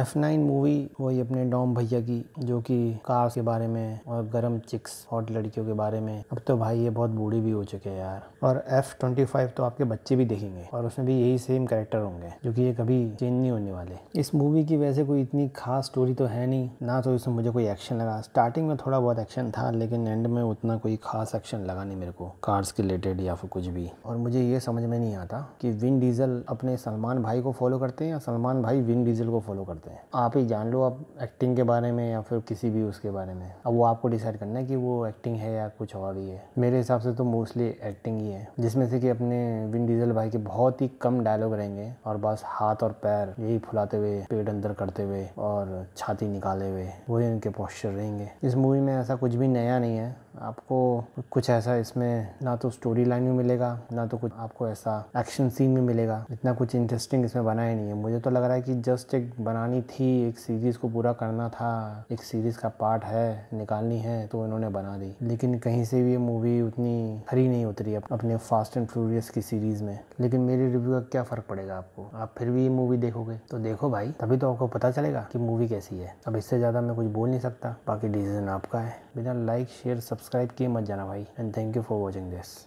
F nine movie वही अपने Dom भैया की जो कि कार्स के बारे में और गर्म चिक्स हॉट लड़कियों के बारे में अब तो भाई ये बहुत बूढ़े भी हो चुके हैं यार और एफ ट्वेंटी फाइव तो आपके बच्चे भी देखेंगे और उसमें भी यही सेम कैरेक्टर होंगे जो कि ये कभी चेंज नहीं होने वाले इस मूवी की वैसे कोई इतनी खास स्टोरी तो है नहीं ना तो इसमें मुझे कोई एक्शन लगा स्टार्टिंग में थोड़ा बहुत एक्शन था लेकिन एंड में उतना कोई खास एक्शन लगा नहीं मेरे को कार्स के रिलेटेड या फिर कुछ भी और मुझे ये समझ में नहीं आता कि विन डीजल अपने सलमान भाई को फॉलो करते हैं या सलमान भाई विन डीजल को फॉलो करते करते हैं आप ही जान लो आप एक्टिंग के बारे में या फिर किसी भी उसके बारे में अब वो आपको डिसाइड करना है कि वो एक्टिंग है या कुछ और ही है मेरे हिसाब से तो मोस्टली एक्टिंग ही है जिसमें से कि अपने विन डीजल भाई के बहुत ही कम डायलॉग रहेंगे और बस हाथ और पैर यही फुलाते हुए पेट अंदर करते हुए और छाती निकाले हुए वही उनके पॉस्चर रहेंगे इस मूवी में ऐसा कुछ भी नया नहीं है आपको कुछ ऐसा इसमें ना तो स्टोरी लाइन में मिलेगा ना तो कुछ आपको ऐसा एक्शन सीन में मिलेगा इतना कुछ इंटरेस्टिंग इसमें बनाया नहीं है मुझे तो लग रहा है कि जस्ट एक बनाने बनानी थी एक सीरीज़ को पूरा करना था एक सीरीज़ का पार्ट है निकालनी है तो इन्होंने बना दी लेकिन कहीं से भी ये मूवी उतनी खरी नहीं उतरी अपने फास्ट एंड फ्यूरियस की सीरीज़ में लेकिन मेरे रिव्यू का क्या फ़र्क पड़ेगा आपको आप फिर भी ये मूवी देखोगे तो देखो भाई तभी तो आपको पता चलेगा कि मूवी कैसी है अब इससे ज़्यादा मैं कुछ बोल नहीं सकता बाकी डिसीजन आपका है बिना लाइक शेयर सब्सक्राइब किए मत जाना भाई and thank you for watching this